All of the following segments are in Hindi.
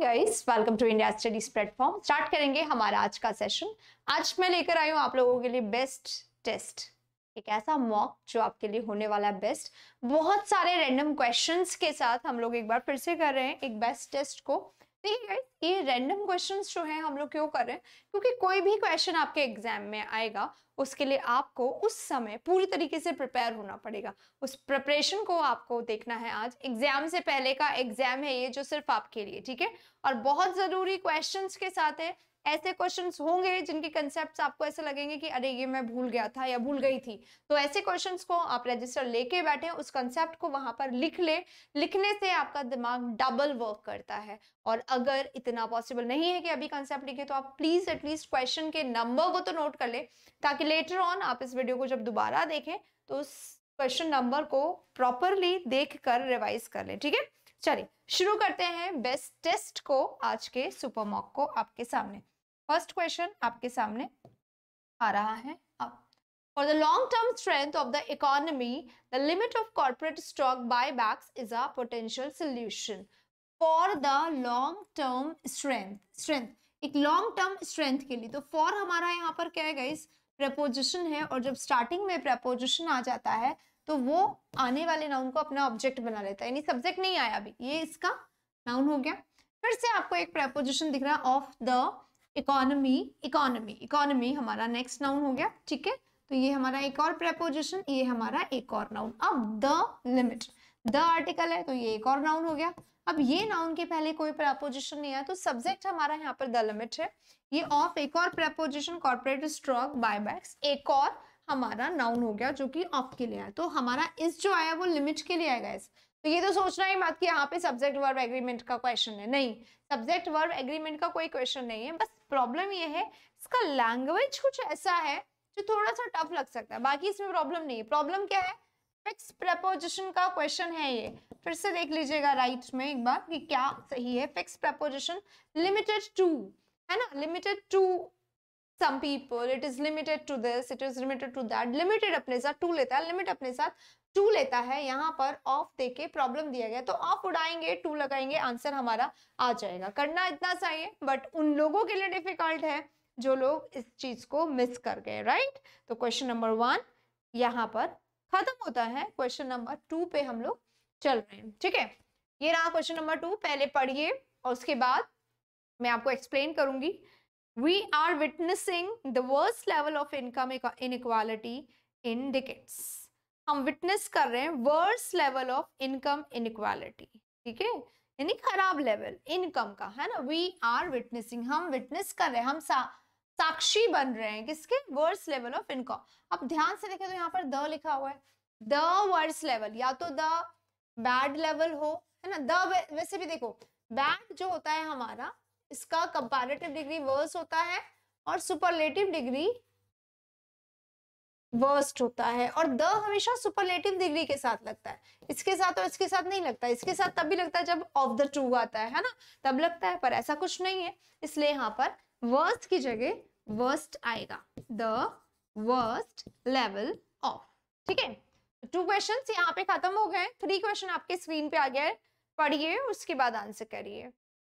Hi guys welcome to India studies platform start करेंगे हमारा आज का सेशन आज मैं लेकर आई हूँ आप लोगों के लिए बेस्ट टेस्ट एक ऐसा मॉक जो आपके लिए होने वाला है बेस्ट बहुत सारे रैंडम क्वेश्चंस के साथ हम लोग एक बार फिर से कर रहे हैं एक बेस्ट टेस्ट को ये रैंडम क्वेश्चंस जो है हम लोग क्यों कर रहे हैं क्योंकि कोई भी क्वेश्चन आपके एग्जाम में आएगा उसके लिए आपको उस समय पूरी तरीके से प्रिपेयर होना पड़ेगा उस प्रिपरेशन को आपको देखना है आज एग्जाम से पहले का एग्जाम है ये जो सिर्फ आपके लिए ठीक है और बहुत ज़रूरी क्वेश्चन के साथ है ऐसे क्वेश्चन होंगे जिनके कंसेप्ट आपको ऐसे लगेंगे कि अरे ये मैं भूल गया था या भूल गई थी तो ऐसे क्वेश्चन को आप रजिस्टर लेके बैठे उस कंसेप्ट को वहां पर लिख ले लिखने से आपका दिमाग डबल वर्क करता है और अगर इतना पॉसिबल नहीं है कि अभी कंसेप्ट लिखे तो आप प्लीज एटलीस्ट क्वेश्चन के नंबर को तो नोट कर ले ताकि लेटर ऑन आप इस वीडियो को जब दोबारा देखें तो उस क्वेश्चन नंबर को प्रॉपरली देख कर रिवाइज कर ले ठीक है चलिए शुरू करते हैं बेस्ट टेस्ट को आज के सुपर मॉक को आपके सामने फर्स्ट क्वेश्चन आपके सामने आ रहा है अब for the long term strength of the economy the limit of corporate stock buybacks is a potential solution for the long term strength strength एक लॉन्ग टर्म स्ट्रेंथ के लिए तो फॉर हमारा यहाँ पर क्या है गाइस प्रपोजिशन है और जब स्टार्टिंग में प्रपोजिशन आ जाता है तो वो आने वाले नाउन को अपना ऑब्जेक्ट बना लेता है यानी सब्जेक्ट नहीं आया अभी ये इसका नाउन हो गया फिर से आपको एक प्रेपोजिशन दिख रहा है of the economy economy economy हमारा नेक्स्ट नाउन हो गया ठीक है तो ये हमारा एक और प्रेपोजिशन ये हमारा एक और नाउन अब द लिमिट द आर्टिकल है तो ये एक और नाउन हो गया अब ये नाउन के पहले कोई प्रेपोजिशन नहीं आया तो सब्जेक्ट हमारा यहाँ पर द लिमिट है ये ऑफ एक और प्रेपोजिशन कॉर्पोरेट स्ट्रॉक बायबैक्स एक और हमारा नाउन हो गया जो कि ऑफ के लिए आया तो हमारा इस जो आया वो लिमिट के लिए आएगा इस तो ये तो सोचना ही मत कि यहाँ पे सब्जेक्ट वर्ब एग्रीमेंट का क्वेश्चन है नहीं सब्जेक्ट वर्ब एग्रीमेंट का कोई क्वेश्चन नहीं है बस प्रॉब्लम ये है इसका लैंग्वेज कुछ ऐसा है जो थोड़ा सा टफ लग सकता है बाकी इसमें प्रॉब्लम नहीं है प्रॉब्लम क्या है फिक्स प्रपोजिशन का क्वेश्चन है ये फिर से देख लीजिएगा राइट right में एक बार कि क्या सही है फिक्स प्रपोजिशन लिमिटेड टू है ना limited to some people it is limited to this it is limited to that limited अपने साथ टू लेता है लिमिट अपने साथ टू लेता है यहाँ पर ऑफ देके प्रॉब्लम दिया गया तो ऑफ उड़ाएंगे टू लगाएंगे आंसर हमारा आ जाएगा करना इतना चाहिए बट उन लोगों के लिए डिफिकल्ट है जो लोग इस चीज को मिस कर गए राइट तो क्वेश्चन नंबर वन यहाँ पर खत्म होता है क्वेश्चन नंबर टू पे हम लोग चल रहे हैं ठीक है ये रहा क्वेश्चन नंबर टू पहले पढ़िए और उसके बाद मैं आपको एक्सप्लेन करूंगी we are witnessing the worst level of income inequality in decades हम विटनेस कर रहे हैं worse level of income inequality ठीक है यानी खराब लेवल इनकम का है ना वी आर विटनेसिंग हम विटनेस कर रहे हैं हम सा, साक्षी बन रहे हैं किसके वर्स लेवल ऑफ इनकम अब ध्यान से देखें तो यहाँ पर द लिखा हुआ है द वर्स लेवल या तो द बैड लेवल हो है ना द वैसे भी देखो बैड जो होता है हमारा इसका कंपेरेटिव डिग्री वर्स होता है और सुपरलेटिव डिग्री वर्स्ट होता है और द हमेशा सुपरलेटिव डिग्री के साथ लगता है इसके साथ और इसके साथ नहीं लगता इसके साथ तब भी लगता है जब ऑफ द टू आता है है ना तब लगता है पर ऐसा कुछ नहीं है इसलिए यहाँ पर वर्स्ट की जगह वर्स्ट आएगा द वर्स्ट लेवल ऑफ ठीक है टू क्वेश्चन यहाँ पे खत्म हो गए थ्री क्वेश्चन आपके स्क्रीन पे आ गया है पढ़िए उसके बाद आंसर करिए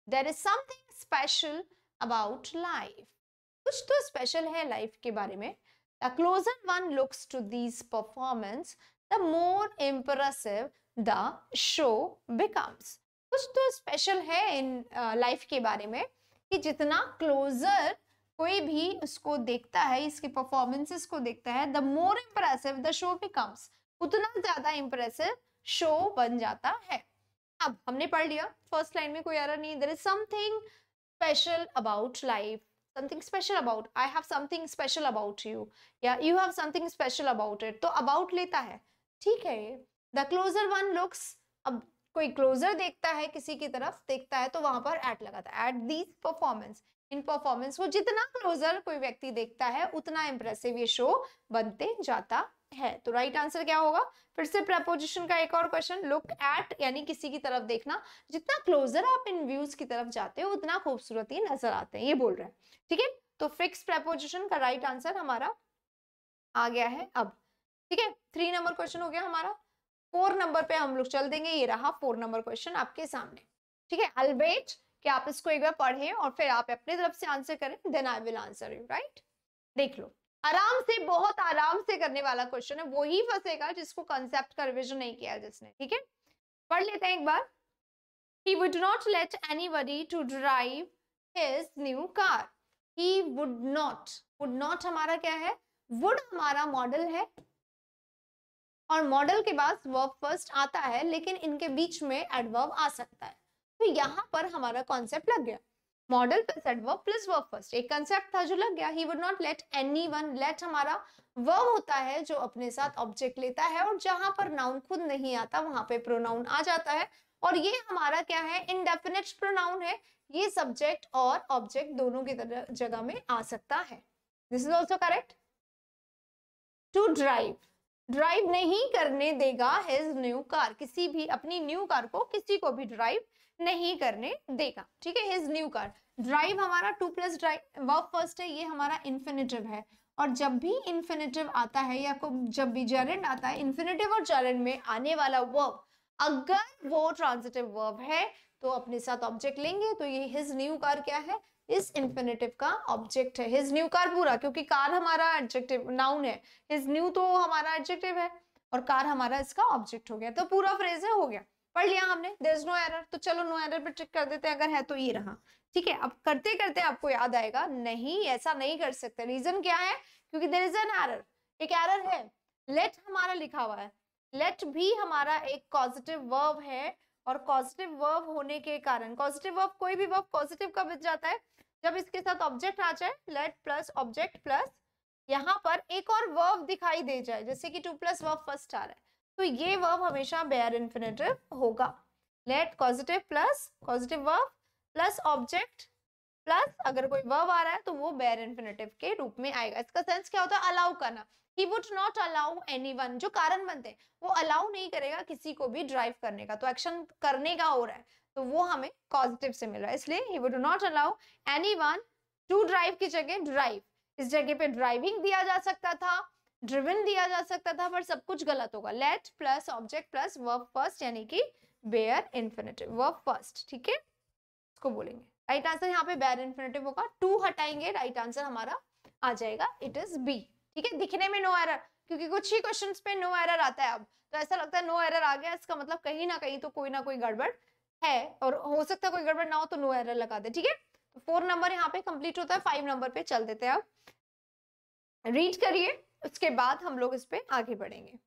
there is something special about life कुछ तो स्पेशल है लाइफ के बारे में The closer one looks to these performance the more impressive the show becomes. कुछ तो स्पेशल है इन लाइफ के बारे में कि जितना क्लोजर कोई भी उसको देखता है इसके परफॉर्मेंसेस को देखता है the more impressive the show becomes उतना ज्यादा इम्प्रेसिव शो बन जाता है अब हमने पढ़ लिया फर्स्ट लाइन में कोई एरर नहीं there is something special about life something special about I have something special about you या you have something special about it तो अबाउट लेता है ठीक है ये द क्लोजर वन लुक्स अब कोई क्लोजर देखता है किसी की तरफ देखता है तो वहां पर एट लगाता है एट दीज परफॉर्मेंस इन परफॉर्मेंस को जितना क्लोजर कोई व्यक्ति देखता है उतना इम्प्रेसिव ये शो बनते जाता है तो राइट right आंसर क्या होगा फिर से प्रपोजिशन का एक और क्वेश्चन लुक एट यानी किसी की तरफ देखना जितना क्लोजर आप इन व्यूज की तरफ जाते हो उतना खूबसूरत ही नजर आते हैं ये बोल रहे हैं ठीक है तो फिक्स प्रपोजिशन का राइट right आंसर हमारा आ गया है अब ठीक है थ्री नंबर क्वेश्चन हो गया हमारा फोर नंबर पे हम लोग चल देंगे ये रहा फोर नंबर क्वेश्चन आपके सामने ठीक है अलबेट कि आप इसको एक बार पढ़ें और फिर आप अपनी तरफ से आंसर करें then I will answer you right देख लो आराम से बहुत आराम से करने वाला क्वेश्चन है वही फंसेगा जिसको कंसेप्ट का रिविजन नहीं किया जिसने ठीक है पढ़ लेते हैं एक बार he would not let any anybody to drive his new car he would not would not हमारा क्या है वुड हमारा मॉडल है और मॉडल के बाद वर्ब फर्स्ट आता है लेकिन इनके बीच में एडवर्ब आ सकता है तो यहाँ पर हमारा कॉन्सेप्ट लग गया modal plus adverb plus verb first एक कंसेप्ट था जो लग गया he would not let anyone let हमारा वर्ब होता है जो अपने साथ ऑब्जेक्ट लेता है और जहां पर नाउन खुद नहीं आता वहां पे प्रोनाउन आ जाता है और ये हमारा क्या है इनडेफिनेट प्रोनाउन है ये सब्जेक्ट और ऑब्जेक्ट दोनों की जगह में आ सकता है this is also correct to drive drive नहीं करने देगा हिज न्यू कार किसी भी अपनी न्यू कार को किसी को भी ड्राइव नहीं करने देगा ठीक है हिज न्यू कार ड्राइव हमारा to plus drive verb first है ये हमारा इन्फिनेटिव है और जब भी इन्फिनेटिव आता है या को जब भी जेरेंड आता है इन्फिनेटिव और जेरेंड में आने वाला वर्ब अगर वो ट्रांजिटिव वर्ब है तो अपने साथ ऑब्जेक्ट लेंगे तो ये हिज न्यू कार क्या है इस इन्फिनेटिव का ऑब्जेक्ट है हिज न्यू कार पूरा क्योंकि कार हमारा एडजेक्टिव नाउन है हिज न्यू तो हमारा एडजेक्टिव है और कार हमारा इसका ऑब्जेक्ट हो गया तो पूरा फ्रेज है हो गया पढ़ लिया हमने देर इज नो एरर तो चलो नो एरर पर चेक कर देते हैं अगर है तो ये रहा ठीक है अब करते करते आपको याद आएगा नहीं ऐसा नहीं कर सकते रीजन क्या है क्योंकि देर इज एन एरर एक एरर है लेट हमारा लिखा हुआ है लेट भी हमारा एक पॉजिटिव वर्ब है और पॉजिटिव वर्ब होने के कारण पॉजिटिव वर्ब कोई भी वर्ब पॉजिटिव का बच जाता है जब इसके साथ ऑब्जेक्ट आ जाए लेट प्लस ऑब्जेक्ट प्लस यहाँ पर एक और वर्ब दिखाई दे जाए जैसे कि टू प्लस वर्ब फर्स्ट आ रहा है तो ये वर्ब हमेशा बेयर इन्फिनेटिव होगा let positive plus positive verb plus object plus अगर कोई वर्ब आ रहा है तो वो बेयर इन्फिनेटिव के रूप में आएगा इसका सेंस क्या होता है अलाउ करना he would not allow any जो कारण बनते हैं वो अलाउ नहीं करेगा किसी को भी ड्राइव करने का तो एक्शन करने का हो रहा है तो वो हमें पॉजिटिव से मिल रहा है इसलिए he would not allow anyone to drive की जगह ड्राइव इस जगह पे ड्राइविंग दिया जा सकता था ड्रिविन दिया जा सकता था पर सब कुछ गलत होगा let plus object plus verb first यानी कि बेयर इन्फिनेटिव वर्क फर्स्ट ठीक है इसको बोलेंगे राइट आंसर यहाँ पे बेयर इन्फिनेटिव होगा टू हटाएंगे राइट आंसर हमारा आ जाएगा इट इज बी ठीक है दिखने में नो एरर क्योंकि कुछ ही क्वेश्चन पे नो एरर आता है अब तो ऐसा लगता है नो एरर आ गया इसका मतलब कहीं ना कहीं तो कोई ना कोई गड़बड़ है और हो सकता है कोई गड़बड़ ना हो तो नो एरर लगा दे ठीक है फोर तो नंबर यहाँ पे कंप्लीट होता है फाइव नंबर पे चल देते हैं अब रीड करिए उसके बाद हम लोग इस पर आगे बढ़ेंगे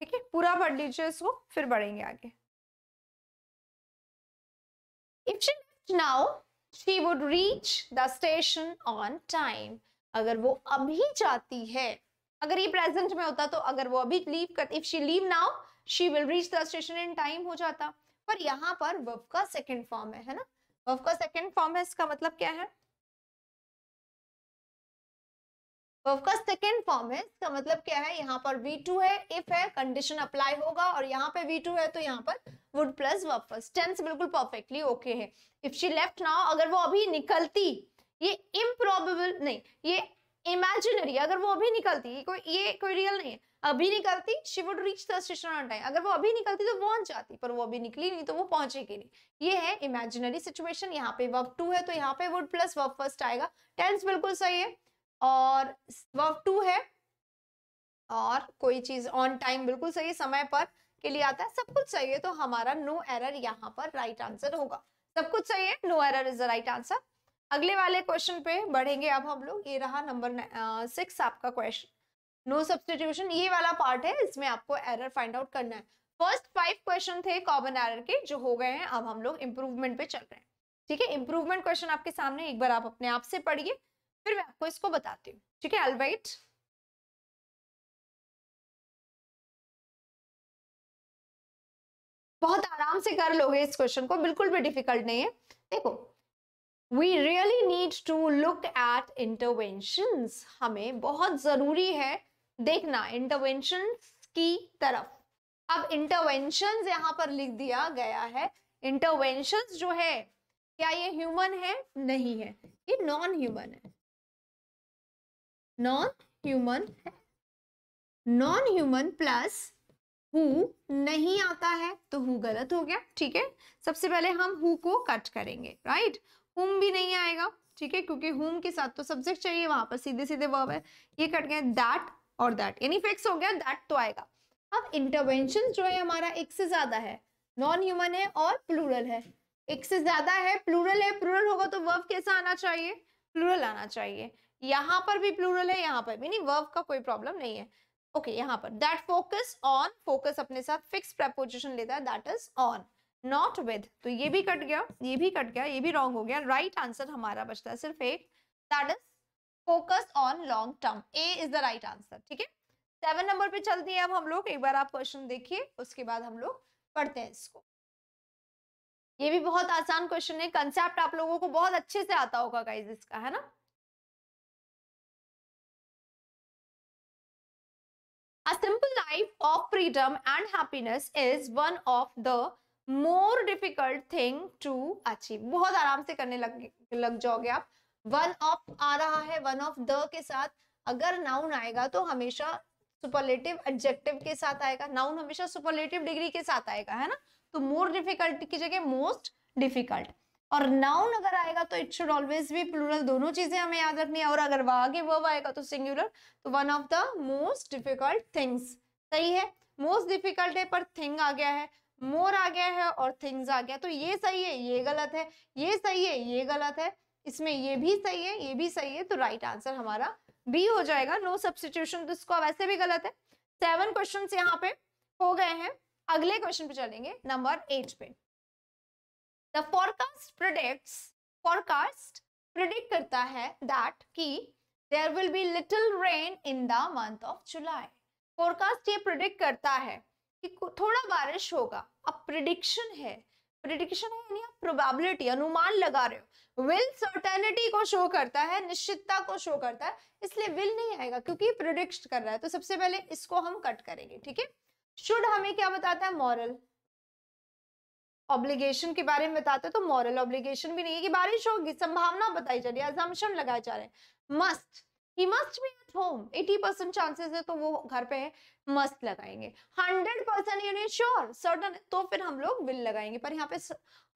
ठीक है पूरा पढ़ लीजिए इसको फिर बढ़ेंगे आगे if she now she would reach the station on time अगर वो अभी जाती है अगर ये प्रेजेंट में होता तो अगर वो अभी लीव कर if she leave now she will reach the station in time हो जाता पर यहाँ पर वर्ब का सेकंड फॉर्म है है ना वर्ब का सेकंड फॉर्म है इसका मतलब क्या है वर्ब का सेकेंड फॉर्म है इसका मतलब क्या है यहाँ पर वी टू है इफ है कंडीशन अप्लाई होगा और यहाँ पे वी टू है तो यहाँ पर would plus verb first tense बिल्कुल परफेक्टली ओके है इफ शी लेफ्ट नाउ अगर वो अभी निकलती ये इम्प्रॉबेबल नहीं ये इमेजिनरी अगर वो अभी निकलती ये कोई ये कोई रियल नहीं है अभी निकलती she would reach the station on time अगर वो अभी निकलती तो पहुंच जाती पर वो अभी निकली नहीं तो वो पहुंचेगी नहीं ये है इमेजिनरी सिचुएशन यहाँ पे वर्ब टू है तो यहाँ पे वुड प्लस वर्ब फर्स्ट आएगा टेंस बिल्कुल सही है और वर्क टू है और कोई चीज ऑन टाइम बिल्कुल सही समय पर के लिए आता है सब कुछ सही है तो हमारा नो एरर यहाँ पर राइट आंसर होगा सब कुछ सही है no error is the right answer अगले वाले क्वेश्चन पे बढ़ेंगे अब हम लोग ये रहा नंबर सिक्स आपका क्वेश्चन नो सब्सटीट्यूशन ये वाला पार्ट है इसमें आपको एरर फाइंड आउट करना है फर्स्ट फाइव क्वेश्चन थे कॉमन एरर के जो हो गए हैं अब हम लोग इम्प्रूवमेंट पे चल रहे हैं ठीक है इम्प्रूवमेंट क्वेश्चन आपके सामने एक बार आप अपने आप से पढ़िए फिर मैं आपको इसको बताती हूँ ठीक है एल्बाइट बहुत आराम से कर लोगे इस क्वेश्चन को बिल्कुल भी डिफिकल्ट नहीं है देखो we really need to look at intervention हमें बहुत जरूरी है देखना इंटरवेंशन की तरफ अब इंटरवेंशन यहाँ पर लिख दिया गया है इंटरवेंशन जो है क्या ये ह्यूमन है नहीं है ये नॉन ह्यूमन है नॉन ह्यूमन है नॉन ह्यूमन प्लस हु नहीं आता है तो हु गलत हो गया ठीक है सबसे पहले हम हु को कट करेंगे राइट हुम भी नहीं आएगा ठीक है क्योंकि हुम के साथ तो सब्जेक्ट चाहिए वहां पर सीधे सीधे वर्ब है ये कट गए दैट और दैट यानी फिक्स हो गया दैट तो आएगा अब इंटरवेंशन जो है हमारा एक से ज्यादा है नॉन ह्यूमन है और प्लूरल है एक से ज्यादा है प्लूरल है प्लूरल होगा तो वर्ब कैसा आना चाहिए प्लूरल आना चाहिए यहाँ पर भी प्लूरल है यहाँ पर भी नहीं वर्ब का कोई प्रॉब्लम नहीं है ओके okay, यहाँ पर दैट फोकस ऑन फोकस अपने साथ फिक्स प्रपोजिशन लेता है that is on not with तो ये भी कट गया ये भी कट गया ये भी रॉन्ग हो गया राइट right आंसर हमारा बचता है सिर्फ एक that is focus on long term A is the right answer ठीक है सेवन नंबर पे चलते हैं अब हम लोग एक बार आप क्वेश्चन देखिए उसके बाद हम लोग पढ़ते हैं इसको ये भी बहुत आसान क्वेश्चन है कंसेप्ट आप लोगों को बहुत अच्छे से आता होगा गाइज इसका है ना A simple life of freedom and happiness is one of the more difficult thing to achieve. बहुत आराम से करने लग लग जाओगे आप वन ऑफ आ रहा है वन ऑफ द के साथ अगर नाउन आएगा तो हमेशा सुपरलेटिव एडजेक्टिव के साथ आएगा नाउन हमेशा सुपरलेटिव डिग्री के साथ आएगा है ना तो मोर डिफिकल्ट की जगह मोस्ट डिफिकल्ट और नाउन अगर आएगा तो it should always be plural दोनों चीजें हमें याद रखनी है और अगर वहां के वर्ब आएगा तो सिंगुलर तो one of the most difficult things सही है मोस्ट डिफिकल्ट है पर थिंग आ गया है मोर आ गया है और थिंग्स आ गया तो ये सही है ये गलत है ये सही है ये गलत है इसमें ये भी सही है ये भी सही है तो राइट right आंसर हमारा बी हो जाएगा नो सब्सिट्यूशन तो इसको वैसे भी गलत है सेवन क्वेश्चन यहाँ पे हो गए हैं अगले क्वेश्चन पे चलेंगे नंबर एट पे फॉरकास्ट प्रोडक्ट्स फॉरकास्ट प्रिडिक्ट करता है दैट की there will be little rain in the month of July forecast ये प्रिडिक्ट करता है कि थोड़ा बारिश होगा अब प्रिडिक्शन है प्रिडिक्शन है यानी आप प्रोबेबिलिटी अनुमान लगा रहे हो विल सर्टेनिटी को शो करता है निश्चितता को शो करता है इसलिए विल नहीं आएगा क्योंकि प्रोडिक्ट कर रहा है तो सबसे पहले इसको हम कट करेंगे ठीक है शुड हमें क्या बताता है मॉरल ऑब्लिगेशन के बारे में बताते तो मॉरल ऑब्लिगेशन भी नहीं है कि बारिश होगी संभावना बताई जा रही है एजम्पन लगाए जा रहे हैं must he must be at home eighty percent chances है तो वो घर पे है मस्ट लगाएंगे hundred percent unit sure certain तो फिर हम लोग विल लगाएंगे पर यहाँ पे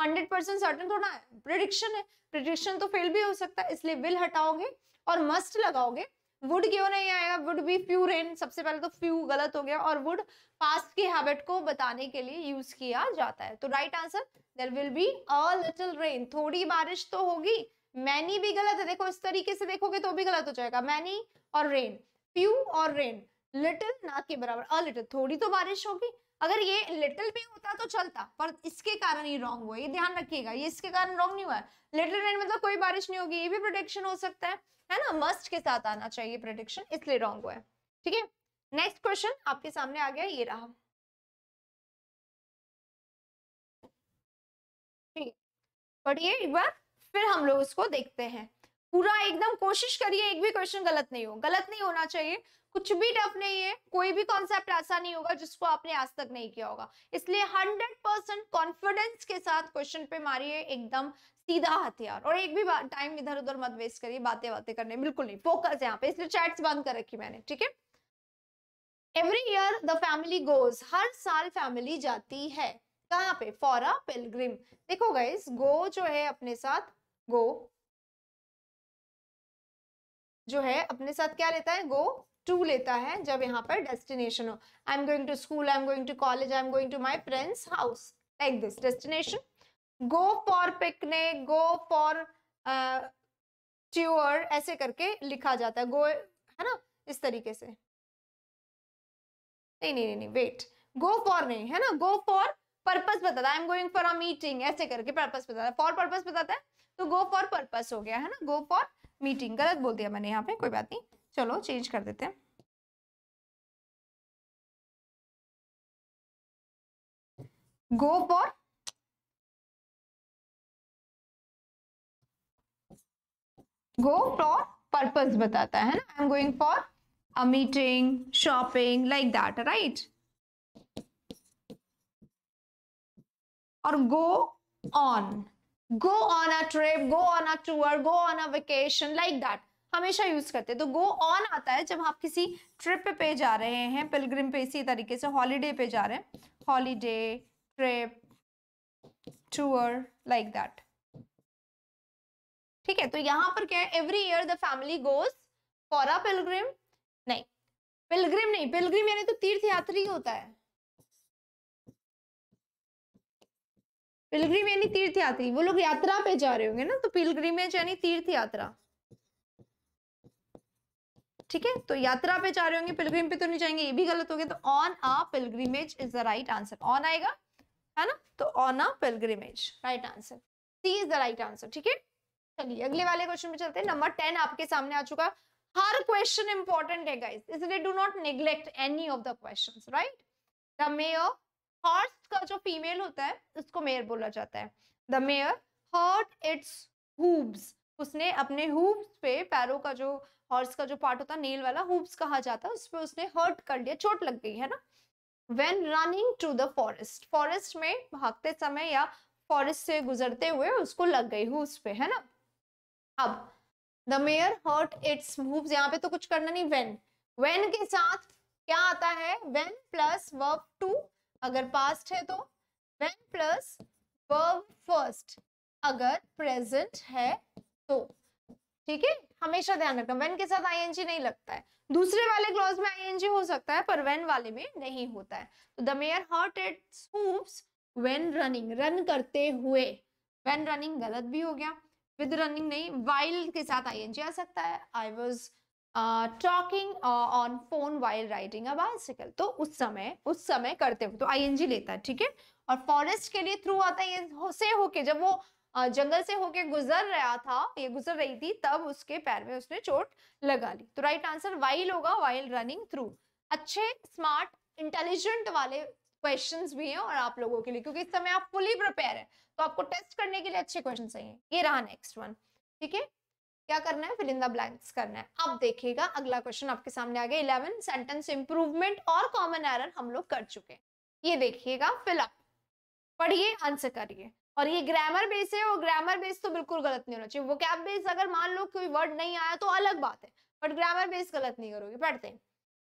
हंड्रेड परसेंट सर्टन थोड़ा प्रिडिक्शन है प्रिडिक्शन तो फेल भी हो सकता है इसलिए विल हटाओगे और मस्ट लगाओगे वुड क्यों नहीं आएगा वुड बी फ्यू रेन सबसे पहले तो फ्यू गलत हो गया और वुड पास्ट की हैबिट को बताने के लिए यूज किया जाता है तो right answer there will be a little rain थोड़ी बारिश तो होगी मैनी भी गलत है देखो इस तरीके से देखोगे तो भी गलत हो जाएगा मैनी और रेन फ्यू और रेन लिटिल ना के बराबर अ लिटिल थोड़ी तो बारिश होगी अगर ये लिटिल भी होता तो चलता पर इसके कारण ही रॉन्ग हुआ ये ध्यान रखिएगा ये इसके कारण रॉन्ग नहीं हुआ लिटिल रेन मतलब कोई बारिश नहीं होगी ये भी प्रोडिक्शन हो सकता है है ना मस्ट के साथ आना चाहिए प्रोडिक्शन इसलिए रॉन्ग हुआ है ठीक है नेक्स्ट क्वेश्चन आपके सामने आ गया ये रहा ठीक पढ़िए एक बार फिर हम लोग उसको देखते हैं पूरा एकदम कोशिश करिए एक भी क्वेश्चन गलत नहीं हो गलत नहीं होना चाहिए कुछ भी टफ नहीं है कोई भी कॉन्सेप्ट ऐसा नहीं होगा जिसको आपने आज तक नहीं किया होगा इसलिए हंड्रेड परसेंट कॉन्फिडेंस के साथ क्वेश्चन पे मारिए एकदम सीधा हथियार और एक भी टाइम इधर उधर मत वेस्ट करिए बातें बातें करने बिल्कुल नहीं फोकस यहाँ पे इसलिए चैट्स बंद कर रखी मैंने ठीक है every year the family goes हर साल फैमिली जाती है कहाँ पे फॉर अ पिलग्रिम देखो गाइस गो जो है अपने साथ गो जो है अपने साथ क्या लेता है गो टू लेता है जब यहाँ पर डेस्टिनेशन हो I am going to school I am going to college I am going to my friends house like this destination go for picnic go for tour ऐसे करके लिखा जाता है गो है ना इस तरीके से नहीं नहीं नहीं वेट गो फॉर नहीं है ना गो फॉर पर्पज बताता है I am going for a meeting ऐसे करके पर्पज बताता है फॉर पर्पज बताता है तो गो फॉर पर्पज हो गया है ना गो फॉर मीटिंग गलत बोल दिया मैंने यहाँ पे कोई बात नहीं चलो चेंज कर देते हैं go for go for purpose बताता है ना I am going for a meeting shopping like that right और go on go on a trip go on a tour go on a vacation like that हमेशा यूज करते हैं तो गो ऑन आता है जब आप किसी ट्रिप पे जा रहे हैं पिलग्रिम पे इसी तरीके से हॉलीडे पे जा रहे हैं holiday trip tour like that ठीक है तो यहाँ पर क्या है every year the family goes for a pilgrim नहीं पिलग्रिम नहीं पिलग्रिम यानी तो तीर्थ यात्री होता है पिलग्रीम यानी तीर्थ यात्री वो लोग यात्रा पे जा रहे होंगे ना तो पिलग्रिमेज यानी तीर्थ यात्रा ठीक है तो यात्रा पे जा रहे होंगे पिलग्रीम पे तो नहीं जाएंगे ये भी गलत हो गया तो on a pilgrimage is the right answer on आएगा है ना तो on a pilgrimage right answer C is the right answer ठीक है चलिए अगले वाले क्वेश्चन पे चलते हैं नंबर टेन आपके सामने आ चुका हर क्वेश्चन इंपॉर्टेंट है गाइस इसलिए do not neglect any of the questions right the mare horse का जो फीमेल होता है उसको मेयर बोला जाता है the mare hurt its hooves उसने अपने हुब्स पे पैरों का जो हॉर्स का जो पार्ट होता है नेल वाला हुब्स कहा जाता है उस पर उसने हर्ट कर लिया चोट लग गई है ना when running to the forest forest में भागते समय या फॉरेस्ट से गुजरते हुए उसको लग गई हुब्स पे है ना अब the mare hurt its hooves यहाँ पे तो कुछ करना नहीं वेन वेन के साथ क्या आता है वेन प्लस वर्ब टू अगर पास्ट है तो वेन प्लस वर्ब फर्स्ट अगर प्रेजेंट है तो ठीक है हमेशा ध्यान रखना वेन के साथ आईएनजी नहीं लगता है दूसरे वाले क्लॉज में आईएनजी हो सकता है पर वेन वाले में नहीं होता है तो द मेयर हॉट एट स्कूप्स वेन रनिंग रन करते हुए वेन रनिंग गलत भी हो गया विद रनिंग नहीं वाइल्ड के साथ आईएनजी आ सकता है I was talking on phone while riding a bicycle तो उस समय उस समय करते हुए तो आईएनजी लेता है ठीक है और फॉरेस्ट के लिए थ्रू आता है ये हो, से होके जब वो जंगल से होके गुजर रहा था ये गुजर रही थी तब उसके पैर में उसने चोट लगा ली तो राइट आंसर वाइल होगा वाइल रनिंग थ्रू अच्छे स्मार्ट इंटेलिजेंट वाले क्वेश्चन भी हैं और आप लोगों के लिए क्योंकि इस समय आप फुली प्रिपेयर है तो आपको टेस्ट करने के लिए अच्छे क्वेश्चन चाहिए ये रहा नेक्स्ट वन ठीक है क्या करना है फिल द ब्लैंक्स करना है अब देखिएगा अगला क्वेश्चन आपके सामने आ गया इलेवन सेंटेंस इंप्रूवमेंट और कॉमन एरर हम लोग कर चुके हैं ये देखिएगा फिलअप पढ़िए आंसर करिए और ये ग्रामर बेस है और ग्रामर बेस तो बिल्कुल गलत नहीं होना चाहिए वो कैब बेस अगर मान लो कोई वर्ड नहीं आया तो अलग बात है बट ग्रामर बेस गलत नहीं करोगे पढ़ते हैं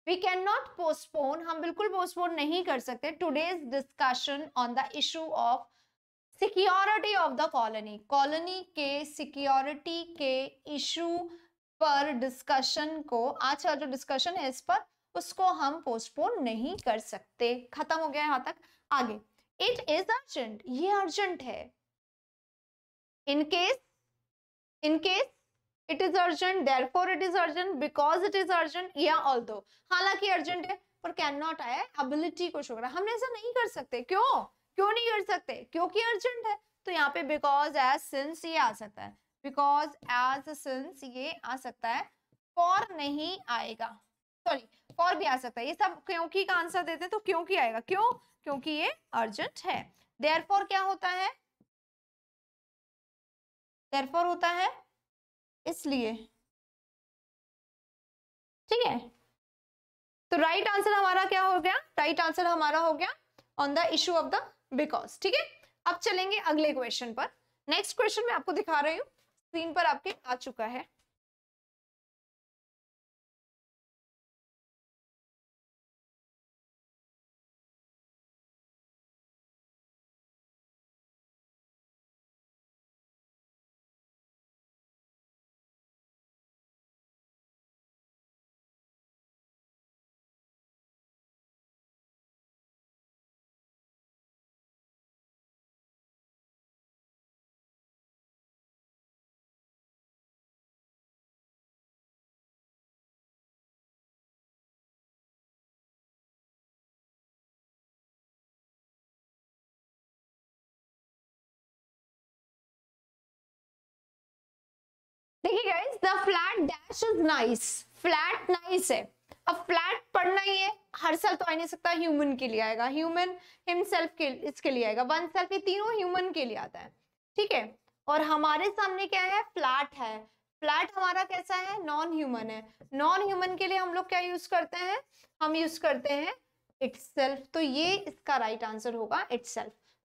वी कैन नॉट पोस्टपोन हम बिल्कुल पोस्टपोन नहीं कर सकते today's discussion on the issue of security of the colony colony के सिक्योरिटी के इशू पर डिस्कशन को आज का जो डिस्कशन है इस पर उसको हम पोस्टपोन नहीं कर सकते खत्म हो गया यहां तक आगे इट इज अर्जेंट ये अर्जेंट है in case in case it is urgent therefore it is urgent because it is urgent या ऑल दो हालांकि अर्जेंट है पर कैन नॉट आया एबिलिटी को शो कर हम ऐसा नहीं कर सकते क्यों क्यों नहीं कर सकते क्योंकि अर्जेंट है तो यहाँ पे बिकॉज एज सिंस ये आ सकता है बिकॉज एज सिंस ये आ सकता है फॉर नहीं आएगा सॉरी फॉर भी आ सकता है ये सब क्योंकि का आंसर देते हैं तो क्योंकि आएगा क्यों क्योंकि ये अर्जेंट है देयर क्या होता है देयर होता है इसलिए ठीक है तो राइट right आंसर हमारा क्या हो गया राइट right आंसर हमारा हो गया on the issue of the because ठीक है अब चलेंगे अगले क्वेश्चन पर नेक्स्ट क्वेश्चन में आपको दिखा रही हूँ स्क्रीन पर आपके आ चुका है friends the flat dash is nice flat nice है अब फ्लैट पढ़ना ही है हर साल तो आ नहीं सकता ह्यूमन के लिए आएगा ह्यूमन हिमसेल्फ के इसके लिए आएगा वन सेल्फ ये तीनों ह्यूमन के लिए आता है ठीक है और हमारे सामने क्या है फ्लैट है फ्लैट हमारा कैसा है नॉन ह्यूमन है नॉन ह्यूमन के लिए हम लोग क्या यूज करते हैं हम यूज करते हैं इट्स तो ये इसका राइट right आंसर होगा इट्स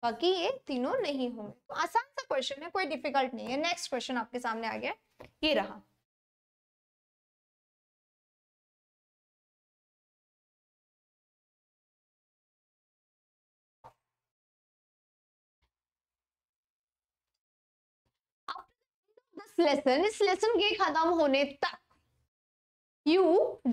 बाकी ये तीनों नहीं होंगे तो आसान सा क्वेश्चन है कोई डिफिकल्ट नहीं है नेक्स्ट क्वेश्चन आपके सामने आ गया ये रहा लेसन इस लेसन के खत्म होने तक you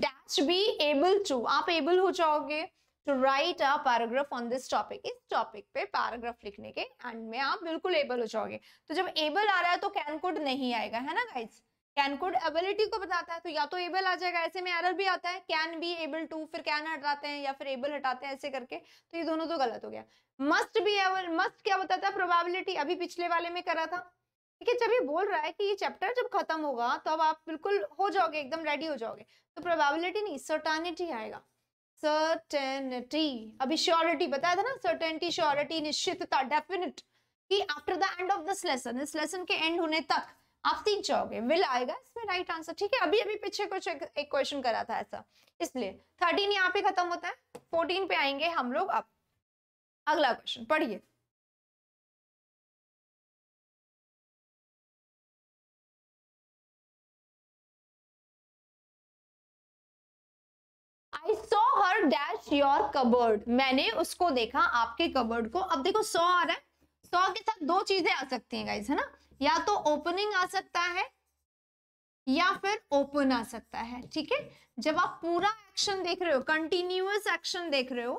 dash be able to आप एबल हो जाओगे to write a paragraph on this topic. इस topic पे paragraph लिखने के एंड में आप बिल्कुल able हो जाओगे तो जब able आ रहा है तो can could नहीं आएगा है ना guys? कैन कुड एबिलिटी को बताता है तो या तो एबल आ जाएगा ऐसे में एरर भी आता है कैन बी एबल टू फिर कैन हटाते हैं या फिर एबल हटाते हैं ऐसे करके तो ये दोनों तो गलत हो गया मस्ट बी एबल मस्ट क्या बताता है प्रोबेबिलिटी अभी पिछले वाले में करा था ठीक है जब ये बोल रहा है कि ये चैप्टर जब खत्म होगा तो आप बिल्कुल हो जाओगे एकदम रेडी हो जाओगे तो प्रोबेबिलिटी नहीं सर्टानिटी आएगा सर्टेनिटी अभी श्योरिटी बताया था ना सर्टेनिटी श्योरिटी निश्चितता डेफिनेट कि after the end of this lesson इस लेसन के एंड होने तक आप तीन चाहोगे विल आएगा इसमें राइट आंसर ठीक है अभी अभी पीछे कुछ एक क्वेश्चन करा था ऐसा इसलिए थर्टीन यहाँ पे खत्म होता है फोर्टीन पे आएंगे हम लोग अब अगला क्वेश्चन पढ़िए I saw her dash your cupboard मैंने उसको देखा आपके कबर्ड को अब देखो सौ आ रहा है सौ के साथ दो चीजें आ सकती हैं गाइज है ना या तो ओपनिंग आ सकता है या फिर ओपन आ सकता है ठीक है जब आप पूरा एक्शन देख रहे हो कंटिन्यूस एक्शन देख रहे हो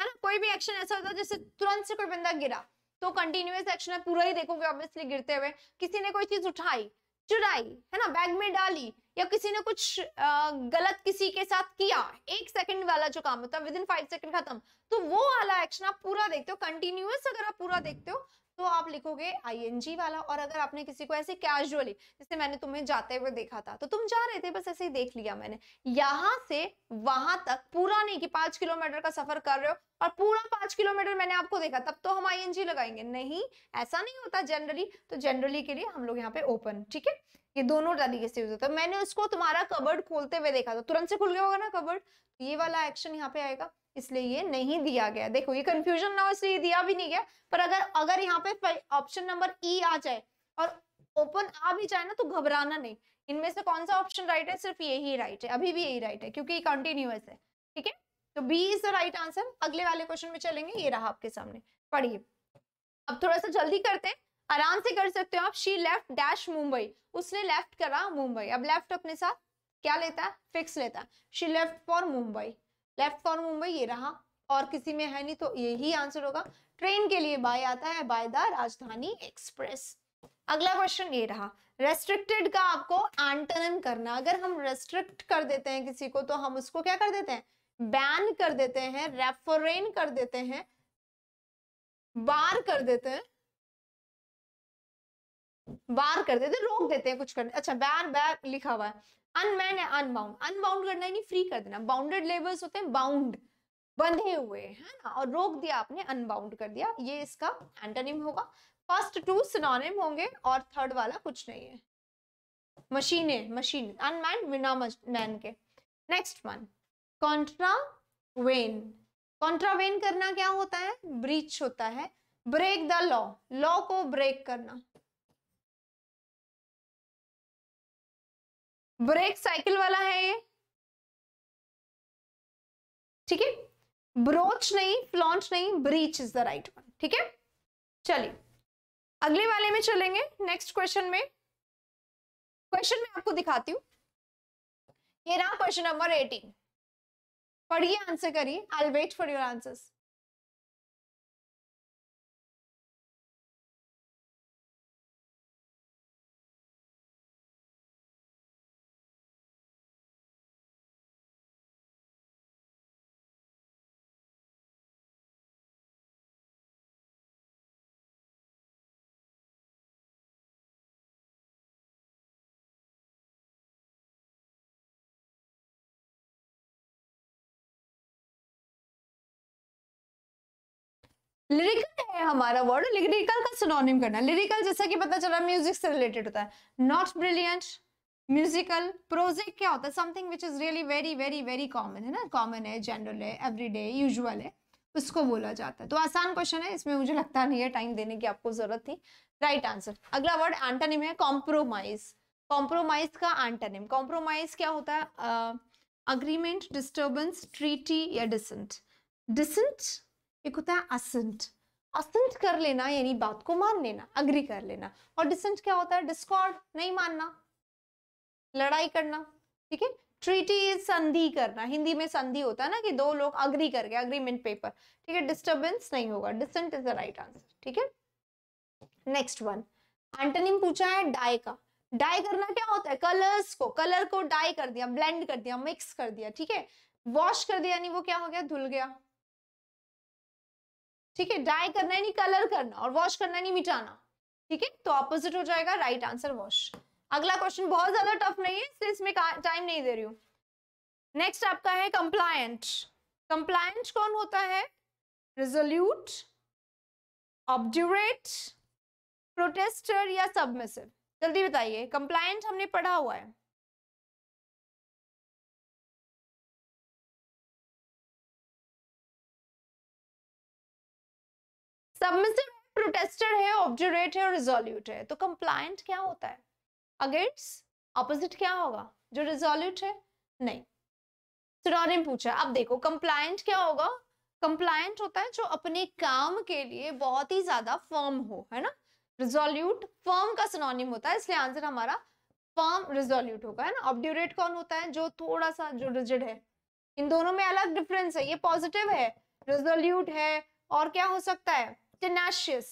है ना कोई भी एक्शन ऐसा होता है जैसे तुरंत से कोई बंदा गिरा तो कंटिन्यूस एक्शन है पूरा ही देखोगे ऑब्वियसली गिरते हुए किसी ने कोई चीज उठाई चुराई है ना बैग में डाली या किसी ने कुछ आ, गलत किसी के साथ किया एक सेकंड वाला जो काम होता है विद इन फाइव सेकंड खत्म तो वो वाला एक्शन आप पूरा देखते हो कंटिन्यूस अगर आप पूरा देखते हो तो आप लिखोगे आईएनजी वाला और अगर आपने किसी को ऐसे कैजुअली जैसे मैंने तुम्हें जाते हुए देखा था तो तुम जा रहे थे बस ऐसे ही देख लिया मैंने यहां से वहां तक पूरा नहीं कि पांच किलोमीटर का सफर कर रहे हो और पूरा पांच किलोमीटर मैंने आपको देखा तब तो हम आई लगाएंगे नहीं ऐसा नहीं होता जनरली तो जनरली के लिए हम लोग यहाँ पे ओपन ठीक है ये दोनों तरीके से यूज होता है तो मैंने उसको तुम्हारा कबर्ड खोलते हुए देखा था तुरंत से खुल गया होगा ना कबर्ड तो ये वाला एक्शन यहाँ पे आएगा इसलिए ये नहीं दिया गया देखो ये कंफ्यूजन ना हो इसलिए दिया भी नहीं गया पर अगर अगर यहाँ पे ऑप्शन नंबर ई आ जाए और ओपन आ भी जाए ना तो घबराना नहीं इनमें से कौन सा ऑप्शन राइट है सिर्फ यही राइट है अभी भी यही राइट है क्योंकि कंटिन्यूस है ठीक है तो B is the right answer अगले वाले क्वेश्चन में चलेंगे ये रहा आपके सामने पढ़िए अब थोड़ा सा जल्दी करते हैं आराम से कर सकते हो आप शी लेफ्ट डैश मुंबई उसने लेफ्ट करा मुंबई अब लेफ्ट अपने साथ क्या लेता है फिक्स लेता है she left for Mumbai left for Mumbai ये रहा और किसी में है नहीं तो यही आंसर होगा ट्रेन के लिए बाय आता है बाय द राजधानी एक्सप्रेस अगला क्वेश्चन ये रहा रेस्ट्रिक्टेड का आपको एंटनम करना अगर हम रेस्ट्रिक्ट कर देते हैं किसी को तो हम उसको क्या कर देते हैं बैन कर देते हैं रेफरेन कर देते हैं बार कर देते हैं बार कर देते रोक देते हैं कुछ करने अच्छा बैर बैर लिखा हुआ है अनमैन है अनबाउंड अनबाउंड करना नहीं फ्री कर देना बाउंडेड लेबल्स होते हैं बाउंड बंधे हुए है ना और रोक दिया आपने अनबाउंड कर दिया ये इसका एंटोनिम होगा फर्स्ट टू सिनोनिम होंगे और थर्ड वाला कुछ नहीं है मशीने मशीन अनमैन बिना मैन के next one contravene contravene करना क्या होता है ब्रीच होता है ब्रेक द लॉ लॉ को ब्रेक करना ब्रेक साइकिल वाला है ये ठीक है ब्रोच नहीं फ्लॉन्च नहीं breach is the right one ठीक है चलिए अगले वाले में चलेंगे नेक्स्ट क्वेश्चन में क्वेश्चन में आपको दिखाती हूँ ये रहा क्वेश्चन नंबर एटीन पढ़िए आंसर करिए I wait for your answers lyrical है हमारा वर्ड लिरिकल का सिनोनिम करना लिरिकल जैसा कि पता चला म्यूजिक से रिलेटेड होता है नॉट ब्रिलियंट म्यूजिकल प्रोजेक्ट क्या होता है something which is really very very very common है ना कॉमन है जनरल है एवरीडे यूजुअल है उसको बोला जाता है तो आसान क्वेश्चन है इसमें मुझे लगता नहीं है टाइम देने की आपको जरूरत थी राइट right आंसर अगला वर्ड एंटनिम है कॉम्प्रोमाइज कॉम्प्रोमाइज का एंटनिम कॉम्प्रोमाइज क्या होता है अग्रीमेंट डिस्टर्बेंस ट्रीटी या डिसेंट डिसेंट एक होता है असेंट असेंट कर लेना यानी बात को मान लेना अग्री कर लेना और डिसेंट क्या होता है डिस्कॉर्ड नहीं मानना लड़ाई करना ठीक है ट्रीटी संधि करना हिंदी में संधि होता है ना कि दो लोग अग्री कर गए अग्रीमेंट पेपर ठीक है डिस्टर्बेंस नहीं होगा dissent is the right answer ठीक है नेक्स्ट वन एंटोनिम पूछा है डाय का डाई करना क्या होता है कलर्स को कलर को डाई कर दिया ब्लेंड कर दिया मिक्स कर दिया ठीक है वॉश कर दिया यानी वो क्या हो गया धुल गया ठीक है डाई करना नहीं कलर करना और वॉश करना नहीं मिटाना ठीक है तो ऑपोजिट हो जाएगा राइट आंसर वॉश अगला क्वेश्चन बहुत ज्यादा टफ नहीं है इसलिए इसमें टाइम नहीं दे रही हूँ नेक्स्ट आपका है कंप्लायंट कंप्लायंट कौन होता है रिजोल्यूट ऑब्ड्यूरेट प्रोटेस्टर या सबमिसिव जल्दी बताइए कंप्लायंट हमने पढ़ा हुआ है सबमिसिव प्रोटेस्टर है ऑब्जरेट है और रिजोल्यूट है तो कंप्लायंट क्या होता है अगेंस्ट अपोजिट क्या होगा जो रिजोल्यूट है नहीं सिनोनिम पूछा अब देखो कंप्लायंट क्या होगा कंप्लायंट होता है जो अपने काम के लिए बहुत ही ज्यादा फर्म हो है ना रिजोल्यूट फर्म का सिनोनिम होता है इसलिए आंसर हमारा फर्म रिजोल्यूट होगा है ना ऑब्ड्यूरेट कौन होता है जो थोड़ा सा जो रिजिड है इन दोनों में अलग डिफरेंस है ये पॉजिटिव है रिजोल्यूट है और क्या हो सकता है टेनाशियस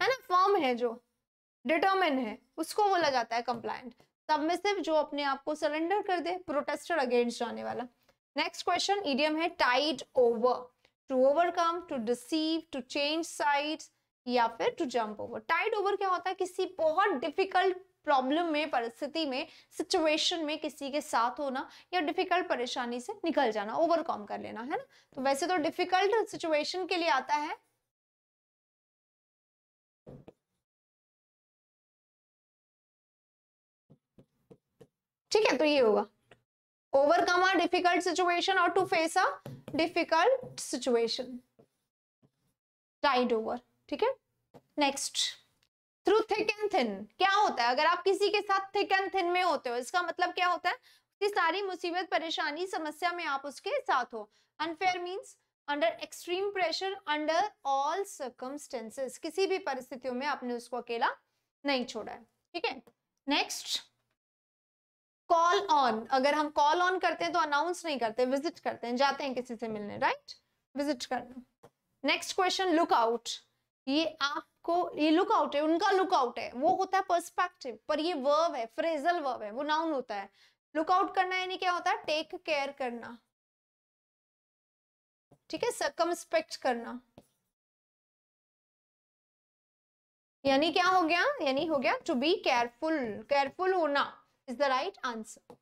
है ना फॉर्म है जो डिटर्मिन है उसको बोला जाता है कंप्लायंट सबमिसिव जो अपने आप को सरेंडर कर दे प्रोटेस्टर अगेंस्ट जाने वाला नेक्स्ट क्वेश्चन इडियम है tide over to overcome to deceive to change side या फिर to jump over tide over क्या होता है किसी बहुत डिफिकल्ट प्रॉब्लम में परिस्थिति में सिचुएशन में किसी के साथ होना या डिफिकल्ट परेशानी से निकल जाना ओवरकम कर लेना है ना तो वैसे तो डिफिकल्ट सिचुएशन के लिए आता है ठीक है तो ये होगा ओवरकम आ डिफिकल्ट सिचुएशन और to face a difficult situation tide over ठीक है next through thick and thin क्या होता है अगर आप किसी के साथ थिक एंड थिन में होते हो इसका मतलब क्या होता है कि सारी मुसीबत परेशानी समस्या में आप उसके साथ हो unfair means under extreme pressure under all circumstances किसी भी परिस्थितियों में आपने उसको अकेला नहीं छोड़ा है ठीक है नेक्स्ट कॉल ऑन अगर हम कॉल ऑन करते हैं तो अनाउंस नहीं करते विजिट करते हैं जाते हैं किसी से मिलने राइट विजिट करना नेक्स्ट क्वेश्चन लुक आउट ये आपको ये लुकआउट है उनका लुकआउट है वो होता है पर्सपेक्टिव पर ये वर्ब है फ्रेजल वर्ब है वो नाउन होता है लुकआउट करना यानी क्या होता है टेक केयर करना ठीक है सकमस्पेक्ट करना यानी क्या हो गया यानी हो गया टू बी केयरफुल केयरफुल होना is the right answer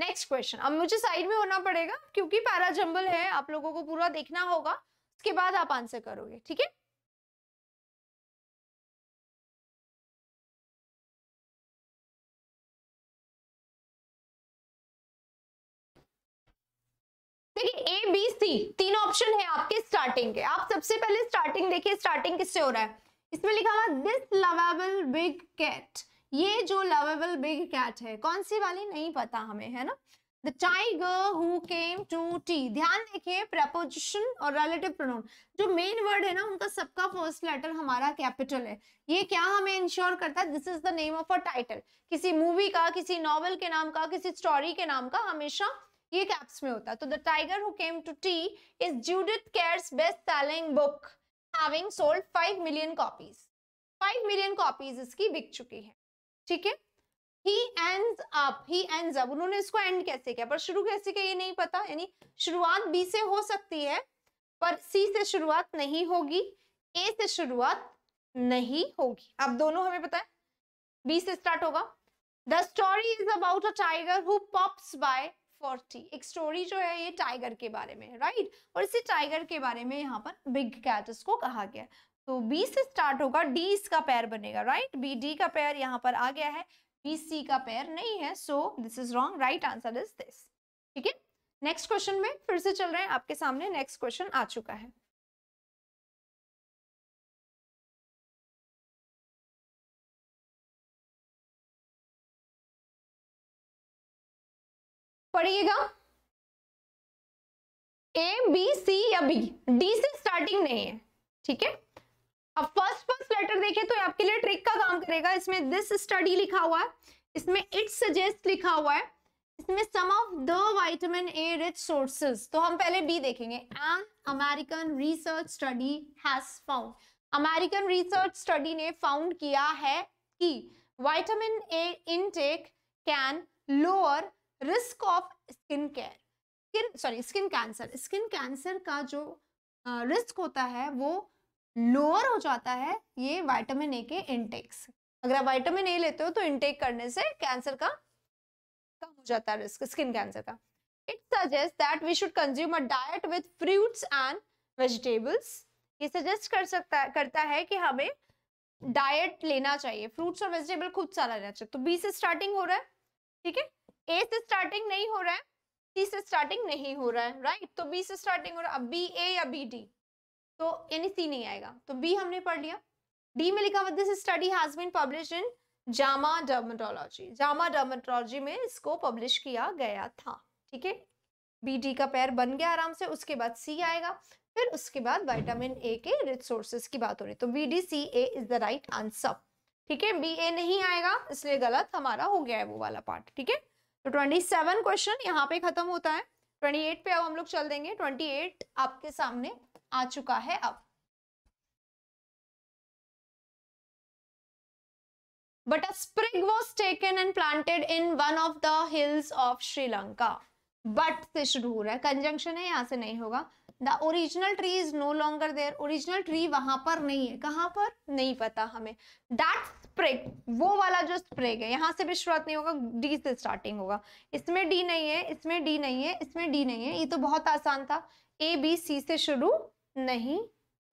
next question अब मुझे साइड में होना पड़ेगा क्योंकि पैराजम्बल है आप लोगों को पूरा देखना होगा उसके बाद आप आंसर करोगे ठीक है देखिए ए बी सी तीन ऑप्शन है आपके स्टार्टिंग के आप सबसे पहले स्टार्टिंग देखिए स्टार्टिंग किससे हो रहा है इसमें लिखा हुआ दिस लवेबल बिग कैट ये जो लवेबल बिग कैट है कौन सी वाली नहीं पता हमें है ना the tiger who came to tea ध्यान देखिए प्रपोजिशन और रिलेटिव प्रोनाउन जो मेन वर्ड है ना उनका सबका फर्स्ट लेटर हमारा कैपिटल है ये क्या हमें इंश्योर करता है this is the name of a title किसी मूवी का किसी नॉवल के नाम का किसी स्टोरी के नाम का हमेशा ये कैप्स में होता है तो the tiger who came to tea is Judith Kerr's best selling book having sold five million copies five million copies इसकी बिक चुकी है ठीक है he ends up he ends up उन्होंने इसको एंड कैसे किया पर शुरू कैसे किया ये नहीं पता यानी शुरुआत बी से हो सकती है पर सी से शुरुआत नहीं होगी ए से शुरुआत नहीं होगी अब दोनों हमें पता है बी से स्टार्ट होगा the story is about a tiger who pops by for tea एक स्टोरी जो है ये टाइगर के बारे में राइट और इसी टाइगर के बारे में यहाँ पर बिग कैट इसको कहा गया तो बी से स्टार्ट होगा डी इसका पैर बनेगा राइट बी डी का पैर यहाँ पर आ गया है बी सी का पैर नहीं है so this is wrong right answer is this ठीक है नेक्स्ट क्वेश्चन में फिर से चल रहे हैं आपके सामने नेक्स्ट क्वेश्चन आ चुका है पढ़िएगा ए बी सी या बी डी से स्टार्टिंग नहीं है ठीक है अब फर्स्ट फर्स्ट लेटर देखें तो आपके लिए ट्रिक का काम करेगा इसमें दिस स्टडी लिखा हुआ है इसमें इट सजेस्ट लिखा हुआ है इसमें some of the vitamin A rich sources तो हम पहले बी देखेंगे an American research study has found American research study ने फाउंड किया है कि vitamin A intake can lower risk of skin care skin sorry skin cancer skin cancer का जो रिस्क होता है वो लोअर हो जाता है ये वाइटामिन ए के इनटेक से अगर आप वाइटामिन ए लेते हो तो इनटेक करने से कैंसर का कम हो जाता है रिस्क स्किन कैंसर का it suggest that we should consume a diet with fruits and vegetables ये सजेस्ट कर सकता करता है कि हमें डाइट लेना चाहिए फ्रूट्स और वेजिटेबल खूब सारा लेना चाहिए तो बी से स्टार्टिंग हो रहा है ठीक है ए से स्टार्टिंग नहीं हो रहा है सी से स्टार्टिंग नहीं हो रहा है राइट तो बी से स्टार्टिंग हो रहा है अब बी ए या बी डी तो यानी सी नहीं आएगा तो बी हमने पढ़ लिया डी में लिखा हुआ this study has been publish in JAMA dermatology JAMA dermatology में इसको पब्लिश किया गया था ठीक है बी डी का पैर बन गया आराम से उसके बाद सी आएगा फिर उसके बाद विटामिन ए के रिसोर्सेस की बात हो रही तो B D C A is the right answer ठीक है बी ए नहीं आएगा इसलिए गलत हमारा हो गया है वो वाला पार्ट ठीक है तो ट्वेंटी सेवन क्वेश्चन यहाँ पे खत्म होता है ट्वेंटी एट पे अब हम लोग चल देंगे ट्वेंटी एट आपके सामने आ चुका है अब but uh sprig was taken and planted in one of the hills of Sri Lanka but से शुरू हो रहा है कंजंक्शन है यहाँ से नहीं होगा the original tree is no longer there original tree वहां पर नहीं है कहाँ पर नहीं पता हमें दैट स्प्रे वो वाला जो स्प्रे है यहाँ से भी शुरुआत नहीं होगा डी से स्टार्टिंग होगा इसमें डी नहीं है इसमें डी नहीं है इसमें डी नहीं है ये तो बहुत आसान था ए बी सी से शुरू नहीं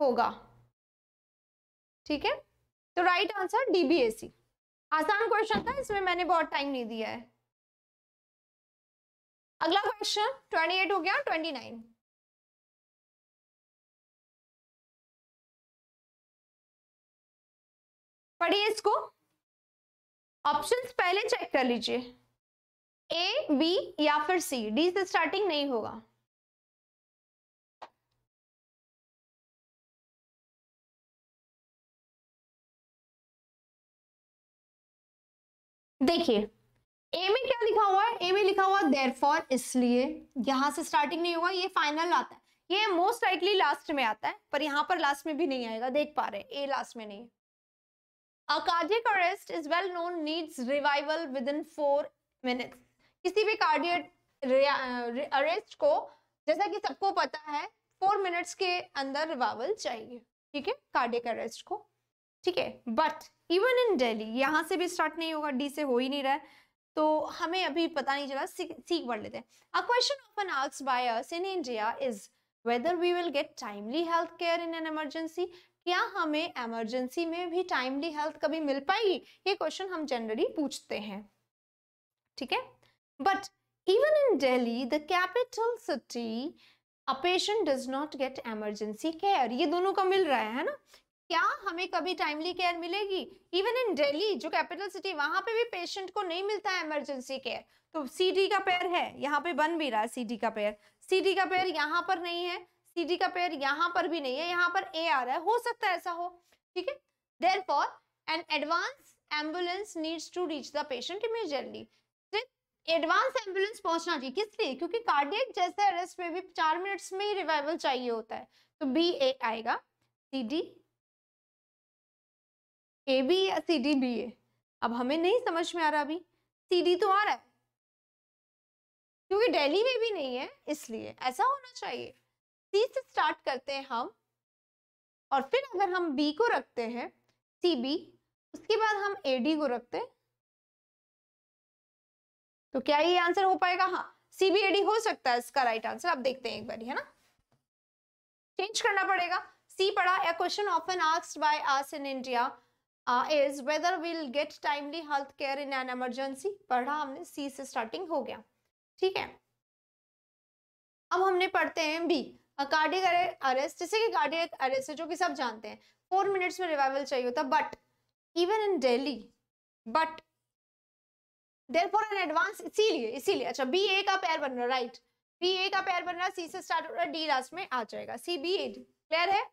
होगा ठीक है तो right answer D B A C आसान क्वेश्चन था इसमें मैंने बहुत टाइम नहीं दिया है अगला क्वेश्चन ट्वेंटी एट हो गया ट्वेंटी नाइन पढ़िए इसको ऑप्शंस पहले चेक कर लीजिए ए बी या फिर सी डी से स्टार्टिंग नहीं होगा देखिए ए में क्या लिखा हुआ है ए में लिखा हुआ देर फॉर इसलिए यहां से स्टार्टिंग नहीं होगा ये फाइनल आता है ये मोस्ट लाइकली लास्ट में आता है पर यहां पर लास्ट में भी नहीं आएगा देख पा रहे ए लास्ट में नहीं है A cardiac arrest is well known needs revival within four minutes. किसी भी कार्डियक अरेस्ट uh, को जैसा कि सबको पता है फोर मिनट्स के अंदर रिवाइवल चाहिए ठीक है कार्डियक अरेस्ट को ठीक है बट इवन इन डेली यहाँ से भी स्टार्ट नहीं होगा डी से हो ही नहीं रहा है तो हमें अभी पता नहीं चला सीख पढ़ लेते हैं a question often asked by us in India is whether we will get timely health care in an emergency क्या हमें एमरजेंसी में भी टाइमली हेल्थ कभी मिल पाएगी ये क्वेश्चन हम जनरली पूछते हैं ठीक है but even in Delhi the capital city a patient does not get emergency care ये दोनों का मिल रहा है ना क्या हमें कभी टाइमली केयर मिलेगी इवन इन डेली जो कैपिटल सिटी वहां पे भी पेशेंट को नहीं मिलता है एमरजेंसी केयर तो सीडी का पेड़ है यहाँ पे बन भी रहा है सीडी का पेड़ सीडी का पेड़ यहाँ पर नहीं है सी डी का पेयर यहाँ पर भी नहीं है यहाँ पर ए आ रहा है हो सकता है ऐसा हो ठीक है therefore an advance ambulance needs to reach the patient immediately advance ambulance पहुंचना चाहिए किस लिए क्योंकि कार्डियक जैसे अरेस्ट में भी चार मिनट्स में ही रिवाइवल चाहिए होता है तो बी ए आएगा सी डी ए बी या सी डी बी ए अब हमें नहीं समझ में आ रहा अभी सी डी तो आ रहा है क्योंकि दिल्ली में भी नहीं है इसलिए ऐसा होना चाहिए सी से स्टार्ट करते हैं हम और फिर अगर हम बी को रखते हैं सी बी उसके बाद हम ए डी को रखते हैं तो क्या ये आंसर हो पाएगा हाँ सी बी ए डी हो सकता है इसका राइट आंसर आप देखते हैं एक बार है ना चेंज करना पड़ेगा सी पढ़ा a question often asked by us in India is whether will get timely health care in an emergency पढ़ा हमने सी से स्टार्टिंग हो गया ठीक है अब हमने पढ़ते हैं बी कार्डिक अरेस्ट जैसे कि कार्डिक अरेस्ट है जो कि सब जानते हैं फोर मिनट्स में रिवाइवल चाहिए होता but even in Delhi but therefore an advance इसीलिए इसीलिए अच्छा बी ए का पैर बन रहा राइट बी ए का पैर बन रहा सी से स्टार्ट हो रहा है डी लास्ट में आ जाएगा C B A D clear है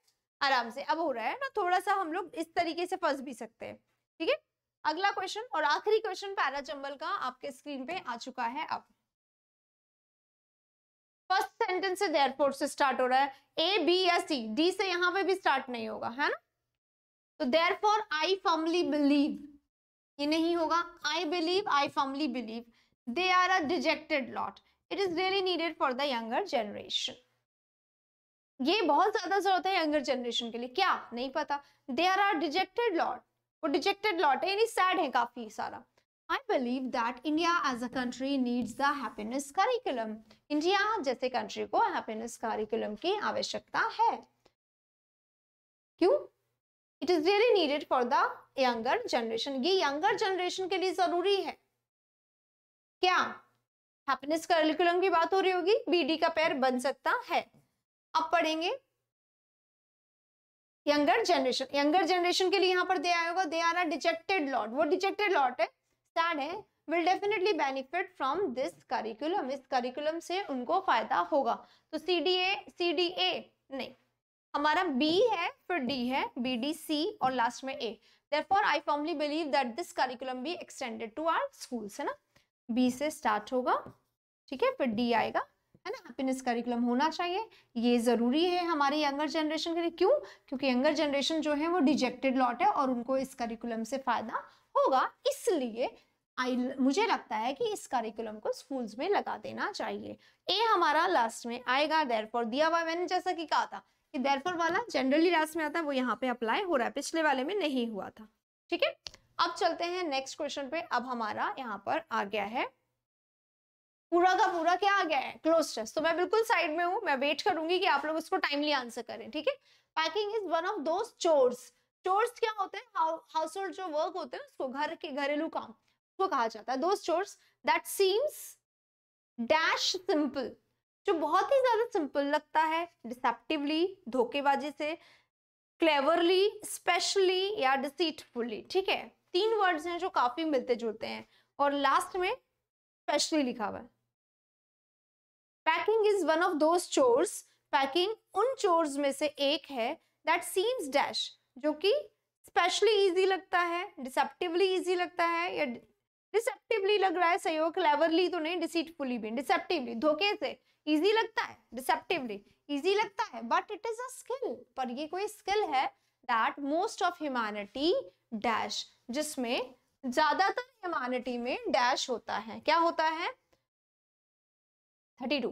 आराम से अब हो रहा है ना थोड़ा सा हम लोग इस तरीके से फंस भी सकते हैं ठीक है अगला क्वेश्चन और आखिरी क्वेश्चन पैराचंबल का आपके स्क्रीन पे आ चुका है अब फर्स्ट सेंटेंस से देयरफॉर से स्टार्ट हो रहा है ए बी या सी डी से यहाँ पे भी स्टार्ट नहीं होगा है ना तो देयरफॉर आई फर्मली बिलीव ये नहीं होगा I believe I firmly believe they are a dejected lot it is really needed for the younger generation ये बहुत ज्यादा जरूरत है यंगर जनरेशन के लिए क्या नहीं पता they are are dejected lot वो डिजेक्टेड लॉट है यानी सैड है काफी सारा I believe that India as a country needs the happiness curriculum India जैसे कंट्री को हैप्पीनेस करिकुलम की आवश्यकता है क्यों it is really needed for the younger generation ये यंगर जनरेशन के लिए जरूरी है क्या हैप्पीनेस करिकुलम की बात हो रही होगी बीडी का पैर बन सकता है अब पढ़ेंगे यंगर जनरेशन यंगर जनरेशन के लिए यहाँ पर दे आया होगा they are a dejected lot वो डिजेक्टेड लॉट है स्टैंड है will definitely benefit from this curriculum इस करिकुलम से उनको फायदा होगा तो C D A C D A नहीं हमारा बी है फिर डी है बी डी सी और लास्ट में A therefore I formally believe that this curriculum be extended to our schools है ना बी से स्टार्ट होगा ठीक है फिर डी आएगा है ना हैप्पीनेस करिकुलम होना चाहिए ये ज़रूरी है हमारी यंगर जनरेशन के लिए क्यों क्योंकि यंगर जनरेशन जो है वो डिजेक्टेड लॉट है और उनको इस करिकुलम से फ़ायदा होगा इसलिए आई मुझे लगता है कि इस करिकुलम को स्कूल्स में लगा देना चाहिए ए हमारा लास्ट में आएगा फॉर दिया हुआ मैंने जैसा कि कहा था कि फॉर वाला जनरली लास्ट में आता है वो यहाँ पे अप्लाई हो रहा है पिछले वाले में नहीं हुआ था ठीक है अब चलते हैं नेक्स्ट क्वेश्चन पे अब हमारा यहाँ पर आ गया है पूरा का पूरा क्या आ गया है क्लोज टेस्ट तो मैं बिल्कुल साइड में हूँ मैं वेट करूंगी कि आप लोग इसको टाइमली आंसर करें ठीक है packing is one of those chores chores क्या होते हैं हाउस होल्ड जो वर्क होते हैं उसको घर के घरेलू काम उसको कहा जाता है those chores that seems dash simple जो बहुत ही ज्यादा सिंपल लगता है डिसेप्टिवली धोखेबाजी से क्लेवरली स्पेशली या डिसीटफुली ठीक है तीन वर्ड्स हैं जो काफी मिलते जुलते हैं और लास्ट में स्पेशली लिखा हुआ है packing is one of those chores packing उन चोर्स में से एक है दैट सीम्स डैश जो कि स्पेशली इजी लगता है डिसेप्टिवली इजी लगता है या डिसेप्टिवली लग रहा है सहयोग क्लेवरली तो नहीं डिसीटफुली भी डिसेप्टिवली धोखे से इजी लगता है डिसेप्टिवली इजी लगता है but it is a skill पर ये कोई स्किल है that most of humanity dash जिसमें ज्यादातर ह्यूमैनिटी में डैश होता है क्या होता है थर्टी टू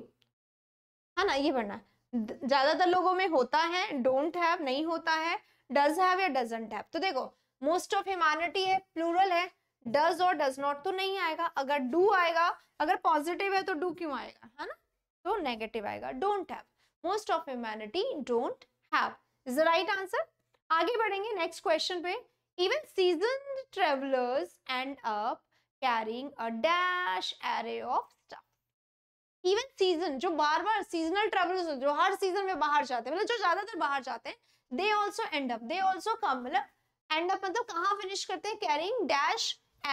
है ना ये पढ़ना ज्यादातर लोगों में होता है डोंट हैव नहीं होता है डज हैव या डजेंट हैव तो देखो मोस्ट ऑफ ह्यूमैनिटी है प्लूरल है डज और डज नॉट तो नहीं आएगा अगर डू आएगा अगर पॉजिटिव है तो डू क्यों आएगा है ना तो नेगेटिव आएगा don't have most of humanity don't have is the right answer आगे बढ़ेंगे नेक्स्ट क्वेश्चन पे even season travellers end up carrying a dash array of even season जो बार बार सीजनल ट्रेवलर्स जो हर सीजन में बाहर जाते हैं मतलब जो ज्यादातर बाहर जाते हैं they also end up they also come मतलब एंड अप मतलब कहाँ फिनिश करते हैं carrying dash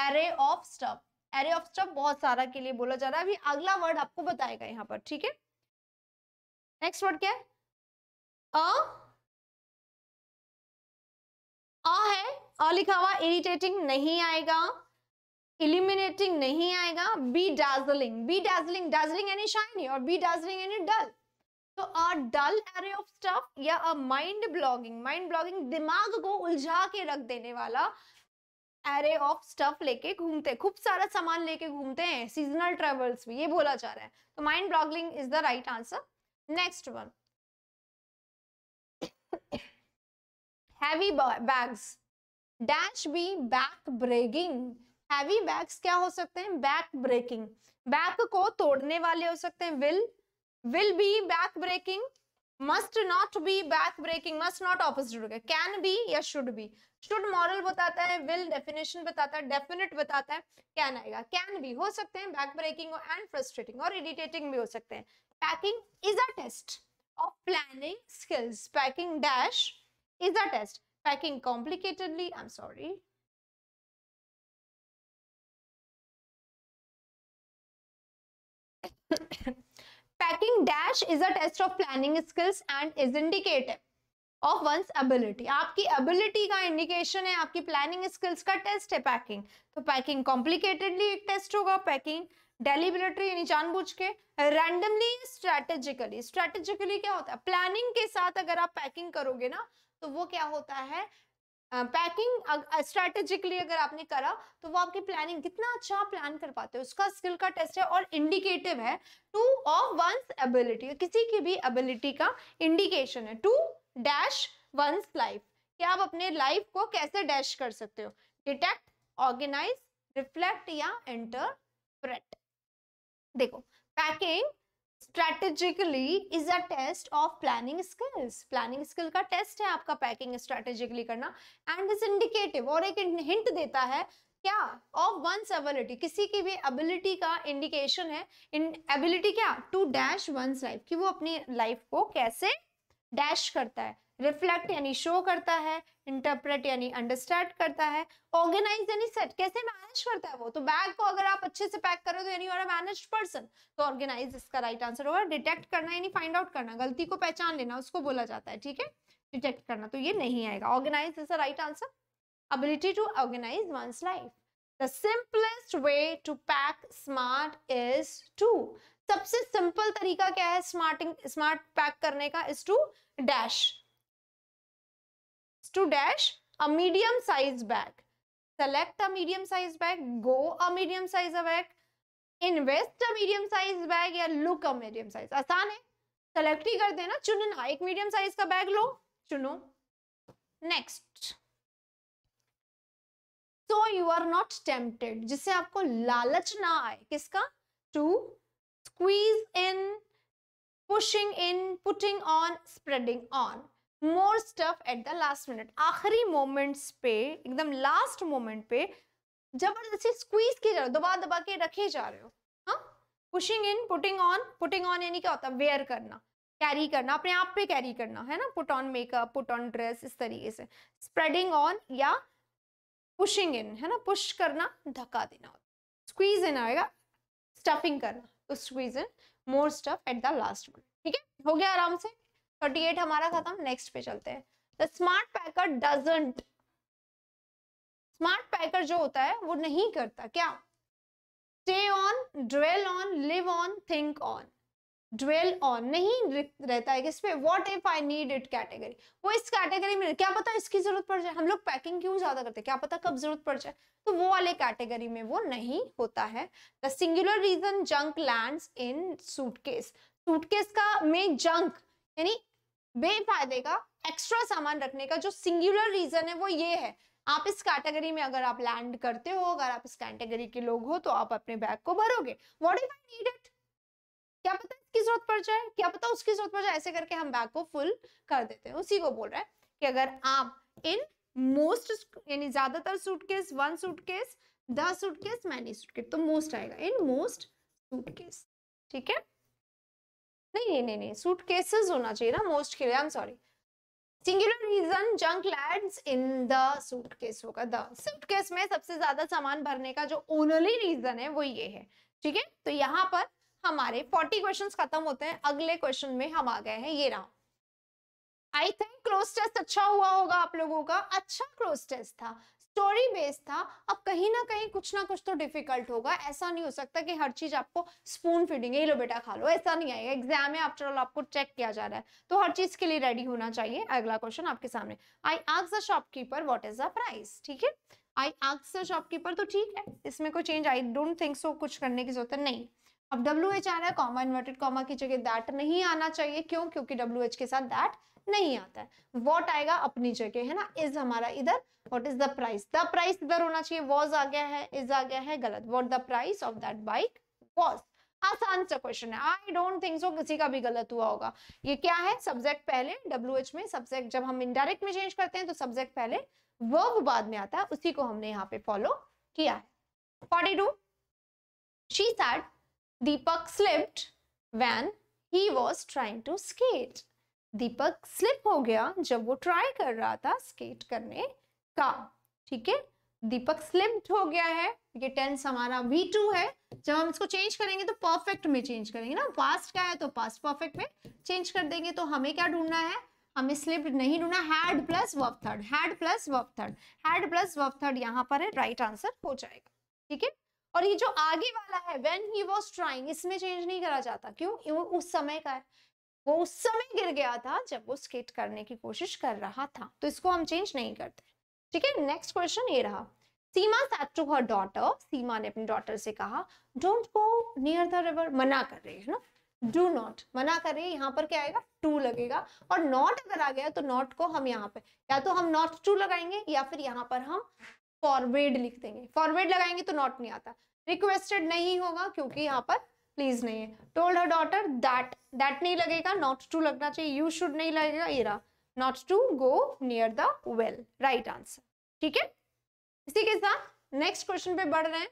array of stuff array of stuff बहुत सारा के लिए बोला जा रहा है अभी अगला वर्ड आपको बताएगा यहाँ पर ठीक है नेक्स्ट वर्ड क्या है अ अ है अ लिखा हुआ इरिटेटिंग नहीं आएगा इलिमिनेटिंग नहीं आएगा B dazzling B dazzling dazzling any shiny और बी डार्जलिंग एनी डल तो a dull array of stuff या a mind boggling mind boggling दिमाग को उलझा के रख देने वाला एरे ऑफ स्टफ लेके घूमते हैं खूब सारा सामान लेके घूमते हैं सीजनल ट्रेवल्स भी ये बोला जा रहा है तो mind boggling is the right answer next one heavy bags dash be back breaking heavy bags क्या हो सकते हैं बैक ब्रेकिंग बैक को तोड़ने वाले हो सकते हैं will will be back breaking must not be back breaking must not opposite can be या शुड बी शुड मॉरल बताता है विल डेफिनेशन बताता है डेफिनेट बताता है कैन आएगा कैन भी हो सकते हैं बैक ब्रेकिंग एंड फ्रस्ट्रेटिंग और इरिटेटिंग भी हो सकते हैं packing is a test of planning skills packing dash is a test packing complicatedly I am sorry packing dash is a test of planning skills and is indicative of one's ability आपकी एबिलिटी का इंडिकेशन है आपकी प्लानिंग स्किल्स का टेस्ट है पैकिंग तो पैकिंग कॉम्प्लिकेटेडली एक टेस्ट होगा पैकिंग डेलीबरेटरी यानी जानबूझ के रैंडमली स्ट्रेटेजिकली स्ट्रेटेजिकली क्या होता है प्लानिंग के साथ अगर आप पैकिंग करोगे ना तो वो क्या होता है पैकिंग स्ट्रेटेजिकली अगर आपने करा तो वो आपकी प्लानिंग कितना अच्छा प्लान कर पाते हो उसका स्किल का टेस्ट है और इंडिकेटिव है टू ऑफ वंस एबिलिटी किसी की भी एबिलिटी का इंडिकेशन है टू डैश वंस लाइफ कि आप अपने लाइफ को कैसे डैश कर सकते हो डिटेक्ट ऑर्गेनाइज रिफ्लेक्ट या इंटरप्रेट देखो packing strategically is a test of planning skills planning skill का टेस्ट है आपका पैकिंग स्ट्रैटेजिकली करना एंड इज इंडिकेटिव और एक हिंट देता है क्या ऑफ वन एबिलिटी किसी की भी एबिलिटी का इंडिकेशन है इन एबिलिटी क्या टू डैश वन लाइफ कि वो अपनी लाइफ को कैसे डैश करता है रिफ्लेक्ट यानी शो करता है इंटरप्रेट यानी अंडरस्टैंड करता है ऑर्गेनाइज यानी सेट कैसे मैनेज करता है वो तो बैग को अगर आप अच्छे से पैक करो तो यानी यू मैनेज पर्सन तो ऑर्गेनाइज इसका राइट आंसर होगा डिटेक्ट करना यानी फाइंड आउट करना गलती को पहचान लेना उसको बोला जाता है ठीक है डिटेक्ट करना तो ये नहीं आएगा organise is the right answer ability to organise one's life the simplest way to pack smart is to सबसे सिंपल तरीका क्या है स्मार्टिंग स्मार्ट पैक करने का is to dash to dash a medium size bag. Select a medium size bag, go a medium size bag, invest medium size bag या लुक अ मीडियम साइज आसान है सेलेक्ट ही कर देना चुनना एक मीडियम साइज का बैग लो चुनो next so you are not tempted जिससे आपको लालच ना आए किसका to squeeze in pushing in putting on spreading on more stuff at the last minute आखिरी मोमेंट्स पे एकदम लास्ट मोमेंट पे जबरदस्ती स्क्वीज किए जा रहे हो दबा दबा के रखे जा रहे हो हाँ pushing in putting on putting on यानी क्या होता है वेयर करना कैरी करना अपने आप पे कैरी करना है ना put on makeup put on dress इस तरीके से स्प्रेडिंग ऑन या पुशिंग इन है ना पुश करना धक्का देना होता है स्क्वीज इन आएगा स्टफिंग करना तो squeeze in more stuff at the last minute ठीक है हो गया आराम से थर्टी एट हमारा खत्म नेक्स्ट पे चलते हैं the smart packer doesn't smart packer जो होता है वो नहीं करता क्या stay on dwell on live on think on dwell on नहीं रहता है किस पे what if I need it category वो इस कैटेगरी में क्या पता इसकी जरूरत पड़ जाए हम लोग पैकिंग क्यों ज्यादा करते हैं क्या पता कब जरूरत पड़ जाए तो वो वाले कैटेगरी में वो नहीं होता है the singular reason junk land in suitcase suitcase का में जंक यानी बेफायदे का एक्स्ट्रा सामान रखने का जो सिंगुलर रीजन है वो ये है आप इस कैटेगरी में अगर आप लैंड करते हो अगर आप इस कैटेगरी के लोग हो तो आप अपने बैग को भरोगे what if I need it क्या पता इसकी जरूरत पड़ जाए क्या पता उसकी जरूरत पड़ जाए ऐसे करके हम बैग को फुल कर देते हैं उसी को बोल रहा है कि अगर आप इन मोस्ट यानी ज्यादातर सूटकेस वन सूटकेस दस सूटकेस मैनी सूटकेस तो मोस्ट आएगा इन मोस्ट सूटकेस ठीक है नहीं नहीं नहीं नहीं सूट केसेस होना चाहिए ना मोस्ट के लिए I am sorry singular reason junk lands in the suitcase होगा द सूटकेस में सबसे ज्यादा सामान भरने का जो ओनली रीजन है वो ये है ठीक है तो यहाँ पर हमारे 40 क्वेश्चंस खत्म होते हैं अगले क्वेश्चन में हम आ गए हैं ये रहा आई थिंक क्लोज टेस्ट अच्छा हुआ होगा आप लोगों का अच्छा क्लोज टेस्ट था स्टोरी बेस्ड था अब कहीं ना कहीं कुछ ना कुछ तो डिफिकल्ट होगा ऐसा नहीं हो सकता कि हर चीज आपको स्पून फीडिंग है लो बेटा खा लो ऐसा नहीं आएगा एग्जाम में आफ्टर ऑल आपको चेक किया जा रहा है तो हर चीज के लिए रेडी होना चाहिए अगला क्वेश्चन आपके सामने आई आग the shopkeeper what is the price ठीक है आई आग द शॉपकीपर तो ठीक है इसमें कोई change I don't think so कुछ करने की जरूरत नहीं अब डब्ल्यू एच आ रहा है कॉमा इन्वर्टेड कॉमा की जगह दैट नहीं आना चाहिए क्यों क्योंकि डब्ल्यू एच के साथ दैट नहीं आता है वॉट आएगा अपनी जगह है ना इज हमारा इधर what is the price the price इधर होना चाहिए वॉज आ गया है इज आ गया है गलत what the price of that bike was आसान सा क्वेश्चन है आई डोंट थिंक सो किसी का भी गलत हुआ होगा ये क्या है सब्जेक्ट पहले डब्ल्यू एच में सब्जेक्ट जब हम इनडायरेक्ट में चेंज करते हैं तो सब्जेक्ट पहले वर्ब बाद में आता है उसी को हमने यहाँ पे फॉलो किया है forty two she said Deepak slipped when he was trying to skate Deepak slip हो गया जब वो ट्राई कर रहा था स्केट करने का ठीक है दीपक स्लिप्ड हो गया है ये टेंस हमारा वी टू है जब हम इसको चेंज करेंगे तो परफेक्ट में चेंज करेंगे ना पास्ट का है तो पास्ट परफेक्ट में चेंज कर देंगे तो हमें क्या ढूंढना है हमें स्लिप नहीं ढूंढना है राइट आंसर हो जाएगा ठीक है और ये जो आगे वाला है वेन ही वॉज ट्राइंग इसमें चेंज नहीं करा जाता क्यों उस समय का है वो उस समय गिर गया था जब वो स्केट करने की कोशिश कर रहा था तो इसको हम चेंज नहीं करते ठीक है नेक्स्ट क्वेश्चन ये रहा Seema said to her daughter Seema ने अपनी डॉटर से कहा don't go near the river मना कर रही है ना डू नॉट मना कर रही है यहाँ पर क्या आएगा टू लगेगा और नॉट अगर आ गया तो नॉट को हम यहाँ पे या तो हम नॉट टू लगाएंगे या फिर यहाँ पर हम फॉरवर्ड लिख देंगे फॉरवर्ड लगाएंगे तो नॉट नहीं आता रिक्वेस्टेड नहीं होगा क्योंकि यहाँ पर प्लीज नहीं है told her daughter that that नहीं लगेगा नॉट टू लगना चाहिए यू शुड नहीं लगेगा ये not to go near the well right answer ठीक है इसी के साथ नेक्स्ट क्वेश्चन पे बढ़ रहे हैं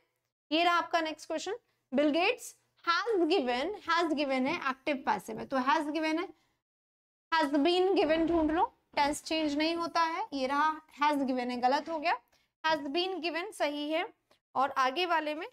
ये रहा आपका next question Bill Gates has given has given है एक्टिव पैसिव है तो हैज गिवन है हैज बीन गिवन ढूंढ लो टेंस चेंज नहीं होता है ये रहा हैज गिवन है गलत हो गया हैज बीन गिवन सही है और आगे वाले में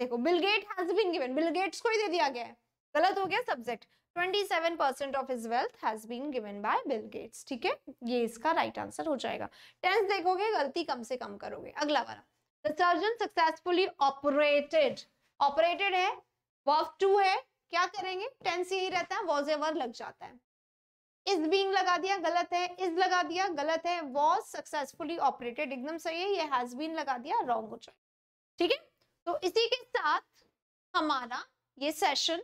देखो बिलगेट हैज बीन गिवन बिलगेट्स को ही दे दिया गया है गलत हो गया subject 27 of his wealth has been given by Bill Gates ठीक है ये इसका राइट right आंसर हो जाएगा टेंस देखोगे गलती कम से कम करोगे अगला वाला the surgeon successfully operated operated है वर्ब टू है क्या करेंगे टेंस यही रहता है वाज एवर लग जाता है इज बीइंग लगा दिया गलत है इज लगा दिया गलत है वाज सक्सेसफुली ऑपरेटेड एकदम सही है ये हैज बीन लगा दिया रॉन्ग हो जाएगा ठीक है तो इसी के साथ हमारा ये सेशन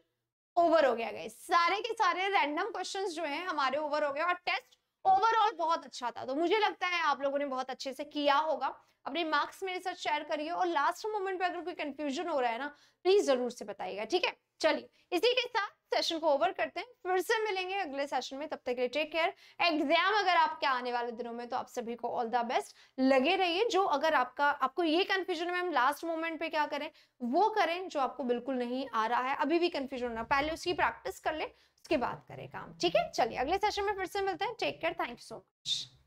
ओवर हो गया गई सारे के सारे रैंडम क्वेश्चंस जो हैं हमारे ओवर हो गए और टेस्ट ओवरऑल बहुत अच्छा था तो मुझे लगता है आप लोगों ने बहुत अच्छे से किया होगा अपने मार्क्स मेरे साथ शेयर करिए और लास्ट मोमेंट पे अगर कोई कंफ्यूजन हो रहा है ना प्लीज जरूर से बताइएगा ठीक है चलिए इसी के साथ सेशन को ओवर करते हैं फिर से मिलेंगे अगले सेशन में तब तक के लिए टेक केयर एग्जाम अगर आपके आने वाले दिनों में तो आप सभी को ऑल द बेस्ट लगे रहिए जो अगर आपका आपको ये कंफ्यूजन है मैम लास्ट मोमेंट पे क्या करें वो करें जो आपको बिल्कुल नहीं आ रहा है अभी भी कंफ्यूजन होना पहले उसकी प्रैक्टिस कर ले उसके बाद करें काम ठीक है चलिए अगले सेशन में फिर से मिलते हैं take care thank you so much